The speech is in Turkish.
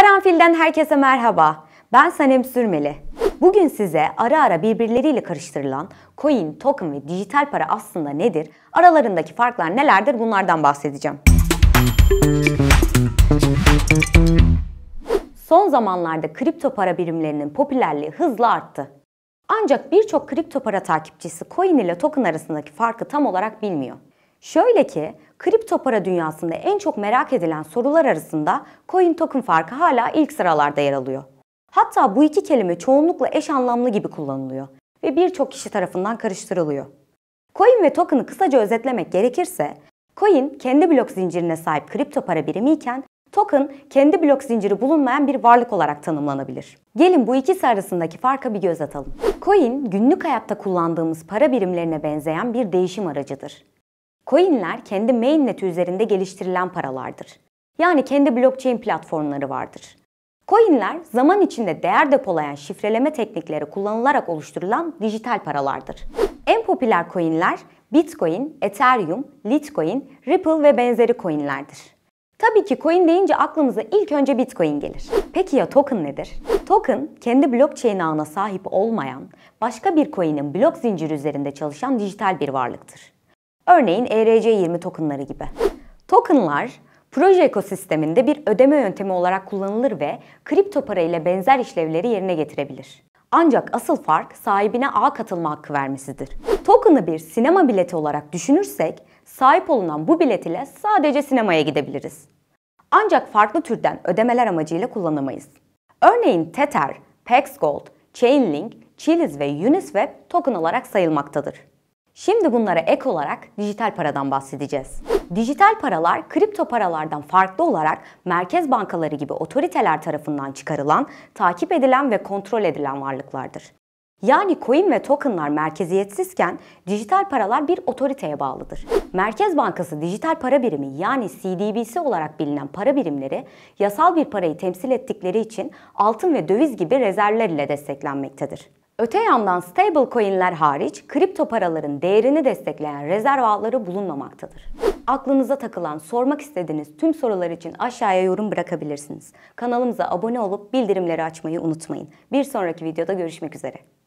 Karanfilden herkese merhaba. Ben Sanem Sürmeli. Bugün size ara ara birbirleriyle karıştırılan coin, token ve dijital para aslında nedir? Aralarındaki farklar nelerdir? Bunlardan bahsedeceğim. Son zamanlarda kripto para birimlerinin popülerliği hızla arttı. Ancak birçok kripto para takipçisi coin ile token arasındaki farkı tam olarak bilmiyor. Şöyle ki kripto para dünyasında en çok merak edilen sorular arasında coin token farkı hala ilk sıralarda yer alıyor. Hatta bu iki kelime çoğunlukla eş anlamlı gibi kullanılıyor ve birçok kişi tarafından karıştırılıyor. Coin ve token'ı kısaca özetlemek gerekirse, coin kendi blok zincirine sahip kripto para birimi iken token kendi blok zinciri bulunmayan bir varlık olarak tanımlanabilir. Gelin bu ikisi arasındaki farka bir göz atalım. Coin günlük hayatta kullandığımız para birimlerine benzeyen bir değişim aracıdır. Coinler kendi mainnet üzerinde geliştirilen paralardır. Yani kendi blockchain platformları vardır. Coinler zaman içinde değer depolayan şifreleme teknikleri kullanılarak oluşturulan dijital paralardır. En popüler coinler Bitcoin, Ethereum, Litecoin, Ripple ve benzeri coinlerdir. Tabii ki coin deyince aklımıza ilk önce Bitcoin gelir. Peki ya token nedir? Token, kendi blockchain ağına sahip olmayan, başka bir coin'in blok zinciri üzerinde çalışan dijital bir varlıktır. Örneğin ERC20 tokenları gibi. Tokenlar proje ekosisteminde bir ödeme yöntemi olarak kullanılır ve kripto para ile benzer işlevleri yerine getirebilir. Ancak asıl fark sahibine ağ katılma hakkı vermesidir. Token'ı bir sinema bileti olarak düşünürsek sahip olunan bu bilet ile sadece sinemaya gidebiliriz. Ancak farklı türden ödemeler amacıyla kullanamayız. Örneğin Tether, Pax Gold, Chainlink, Chiliz ve Uniswap token olarak sayılmaktadır. Şimdi bunlara ek olarak dijital paradan bahsedeceğiz. Dijital paralar kripto paralardan farklı olarak merkez bankaları gibi otoriteler tarafından çıkarılan, takip edilen ve kontrol edilen varlıklardır. Yani coin ve tokenlar merkeziyetsizken dijital paralar bir otoriteye bağlıdır. Merkez Bankası dijital para birimi yani CDBC olarak bilinen para birimleri yasal bir parayı temsil ettikleri için altın ve döviz gibi rezervler ile desteklenmektedir. Öte yandan stable stablecoin'ler hariç kripto paraların değerini destekleyen rezerv bulunmamaktadır. Aklınıza takılan, sormak istediğiniz tüm sorular için aşağıya yorum bırakabilirsiniz. Kanalımıza abone olup bildirimleri açmayı unutmayın. Bir sonraki videoda görüşmek üzere.